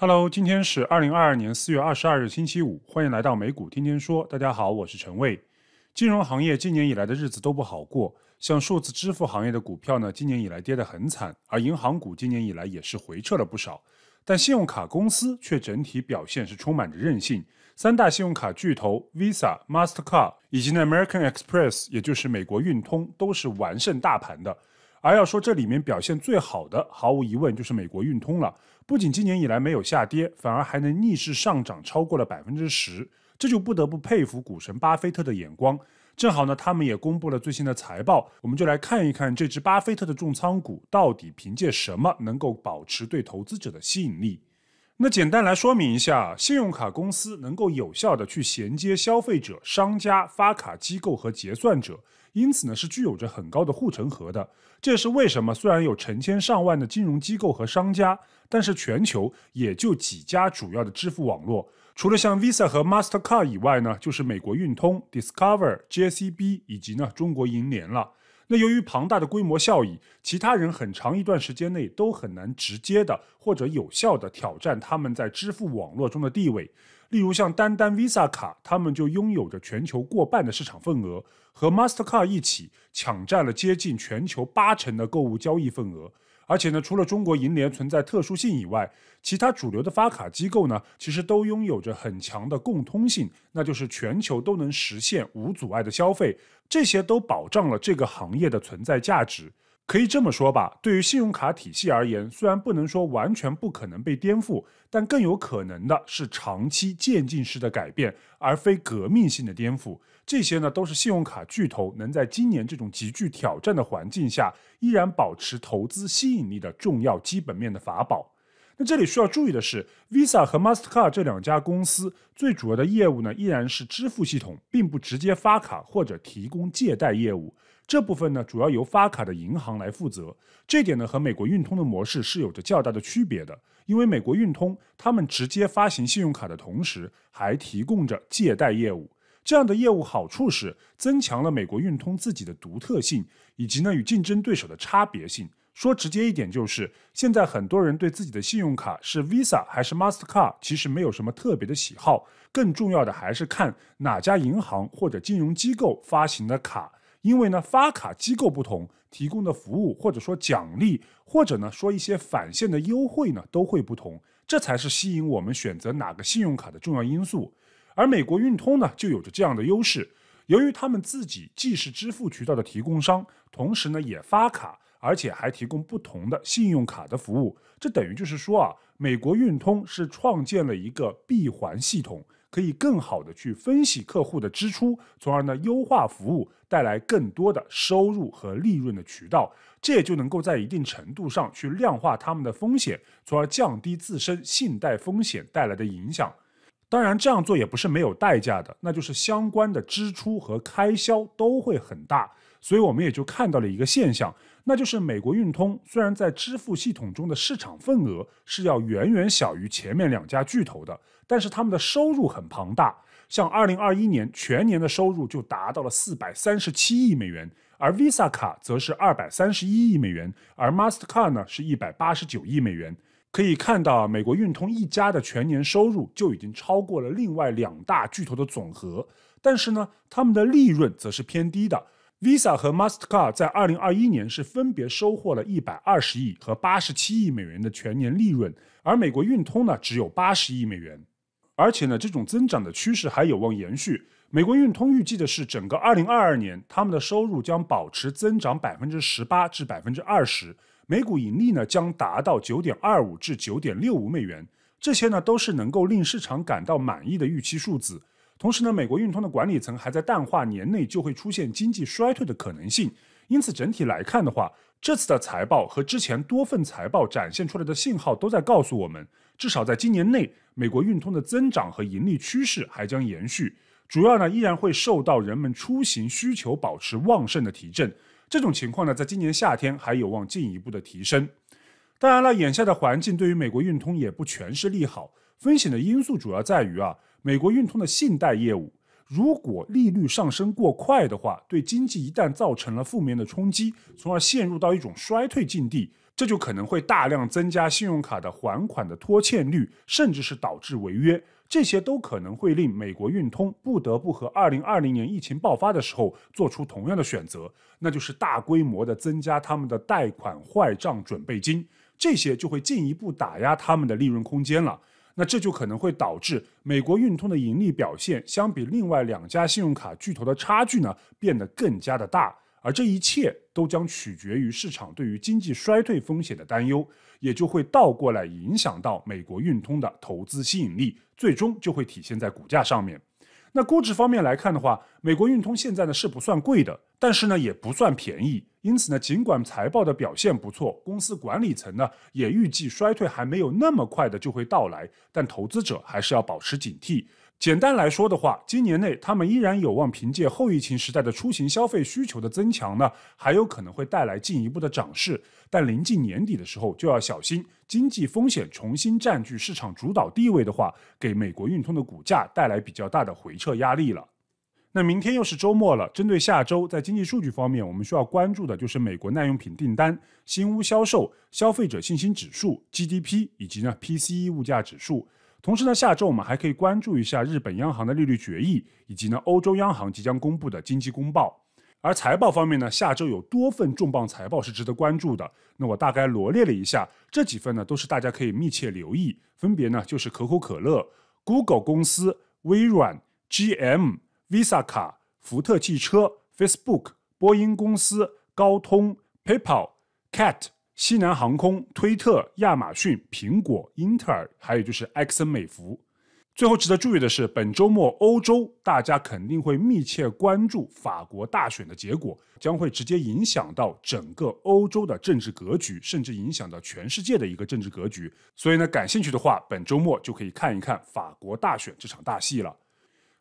Hello，今天是二零二二年四月二十二日星期五，欢迎来到美股天天说。大家好，我是陈卫。金融行业今年以来的日子都不好过，像数字支付行业的股票呢，今年以来跌得很惨，而银行股今年以来也是回撤了不少。但信用卡公司却整体表现是充满着韧性，三大信用卡巨头 Visa、Mastercard 以及呢 American Express，也就是美国运通，都是完胜大盘的。而要说这里面表现最好的，毫无疑问就是美国运通了。不仅今年以来没有下跌，反而还能逆势上涨超过了百分之十，这就不得不佩服股神巴菲特的眼光。正好呢，他们也公布了最新的财报，我们就来看一看这只巴菲特的重仓股到底凭借什么能够保持对投资者的吸引力。那简单来说明一下，信用卡公司能够有效的去衔接消费者、商家、发卡机构和结算者，因此呢是具有着很高的护城河的。这也是为什么虽然有成千上万的金融机构和商家，但是全球也就几家主要的支付网络，除了像 Visa 和 Mastercard 以外呢，就是美国运通、Discover、JCB 以及呢中国银联了。那由于庞大的规模效益，其他人很长一段时间内都很难直接的或者有效的挑战他们在支付网络中的地位。例如，像单单 Visa 卡，他们就拥有着全球过半的市场份额，和 Mastercard 一起抢占了接近全球八成的购物交易份额。而且呢，除了中国银联存在特殊性以外，其他主流的发卡机构呢，其实都拥有着很强的共通性，那就是全球都能实现无阻碍的消费，这些都保障了这个行业的存在价值。可以这么说吧，对于信用卡体系而言，虽然不能说完全不可能被颠覆，但更有可能的是长期渐进式的改变，而非革命性的颠覆。这些呢，都是信用卡巨头能在今年这种极具挑战的环境下依然保持投资吸引力的重要基本面的法宝。那这里需要注意的是，Visa 和 Mastercard 这两家公司最主要的业务呢，依然是支付系统，并不直接发卡或者提供借贷业务。这部分呢，主要由发卡的银行来负责。这点呢，和美国运通的模式是有着较大的区别的。因为美国运通，他们直接发行信用卡的同时，还提供着借贷业务。这样的业务好处是增强了美国运通自己的独特性，以及呢与竞争对手的差别性。说直接一点，就是现在很多人对自己的信用卡是 Visa 还是 Mastercard，其实没有什么特别的喜好。更重要的还是看哪家银行或者金融机构发行的卡，因为呢发卡机构不同，提供的服务或者说奖励，或者呢说一些返现的优惠呢都会不同。这才是吸引我们选择哪个信用卡的重要因素。而美国运通呢就有着这样的优势，由于他们自己既是支付渠道的提供商，同时呢也发卡。而且还提供不同的信用卡的服务，这等于就是说啊，美国运通是创建了一个闭环系统，可以更好的去分析客户的支出，从而呢优化服务，带来更多的收入和利润的渠道。这也就能够在一定程度上去量化他们的风险，从而降低自身信贷风险带来的影响。当然，这样做也不是没有代价的，那就是相关的支出和开销都会很大。所以，我们也就看到了一个现象。那就是美国运通，虽然在支付系统中的市场份额是要远远小于前面两家巨头的，但是他们的收入很庞大。像二零二一年全年的收入就达到了四百三十七亿美元，而 Visa 卡则是二百三十一亿美元，而 Mastercard 呢是一百八十九亿美元。可以看到，美国运通一家的全年收入就已经超过了另外两大巨头的总和，但是呢，他们的利润则是偏低的。Visa 和 Mastercard 在二零二一年是分别收获了一百二十亿和八十七亿美元的全年利润，而美国运通呢只有八十亿美元。而且呢，这种增长的趋势还有望延续。美国运通预计的是，整个二零二二年，他们的收入将保持增长百分之十八至百分之二十，每股盈利呢将达到九点二五至九点六五美元。这些呢都是能够令市场感到满意的预期数字。同时呢，美国运通的管理层还在淡化年内就会出现经济衰退的可能性。因此，整体来看的话，这次的财报和之前多份财报展现出来的信号都在告诉我们，至少在今年内，美国运通的增长和盈利趋势还将延续。主要呢，依然会受到人们出行需求保持旺盛的提振。这种情况呢，在今年夏天还有望进一步的提升。当然了，眼下的环境对于美国运通也不全是利好。风险的因素主要在于啊，美国运通的信贷业务，如果利率上升过快的话，对经济一旦造成了负面的冲击，从而陷入到一种衰退境地，这就可能会大量增加信用卡的还款的拖欠率，甚至是导致违约，这些都可能会令美国运通不得不和二零二零年疫情爆发的时候做出同样的选择，那就是大规模的增加他们的贷款坏账准备金，这些就会进一步打压他们的利润空间了。那这就可能会导致美国运通的盈利表现相比另外两家信用卡巨头的差距呢变得更加的大，而这一切都将取决于市场对于经济衰退风险的担忧，也就会倒过来影响到美国运通的投资吸引力，最终就会体现在股价上面。那估值方面来看的话，美国运通现在呢是不算贵的，但是呢也不算便宜。因此呢，尽管财报的表现不错，公司管理层呢也预计衰退还没有那么快的就会到来，但投资者还是要保持警惕。简单来说的话，今年内他们依然有望凭借后疫情时代的出行消费需求的增强呢，还有可能会带来进一步的涨势。但临近年底的时候就要小心，经济风险重新占据市场主导地位的话，给美国运通的股价带来比较大的回撤压力了。那明天又是周末了。针对下周，在经济数据方面，我们需要关注的就是美国耐用品订单、新屋销售、消费者信心指数、GDP，以及呢 PCE 物价指数。同时呢，下周我们还可以关注一下日本央行的利率决议，以及呢欧洲央行即将公布的经济公报。而财报方面呢，下周有多份重磅财报是值得关注的。那我大概罗列了一下，这几份呢都是大家可以密切留意，分别呢就是可口可乐、Google 公司、微软、GM。Visa 卡、福特汽车、Facebook、波音公司、高通、PayPal、Cat、西南航空、推特、亚马逊、苹果、英特尔，还有就是埃克森美孚。最后值得注意的是，本周末欧洲大家肯定会密切关注法国大选的结果，将会直接影响到整个欧洲的政治格局，甚至影响到全世界的一个政治格局。所以呢，感兴趣的话，本周末就可以看一看法国大选这场大戏了。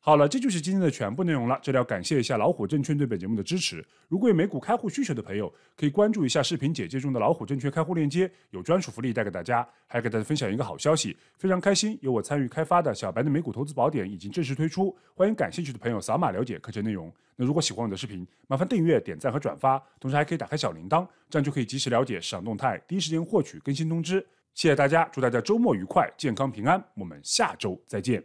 好了，这就是今天的全部内容了。这里要感谢一下老虎证券对本节目的支持。如果有美股开户需求的朋友，可以关注一下视频简介中的老虎证券开户链接，有专属福利带给大家。还给大家分享一个好消息，非常开心，有我参与开发的小白的美股投资宝典已经正式推出，欢迎感兴趣的朋友扫码了解课程内容。那如果喜欢我的视频，麻烦订阅、点赞和转发，同时还可以打开小铃铛，这样就可以及时了解市场动态，第一时间获取更新通知。谢谢大家，祝大家周末愉快，健康平安。我们下周再见。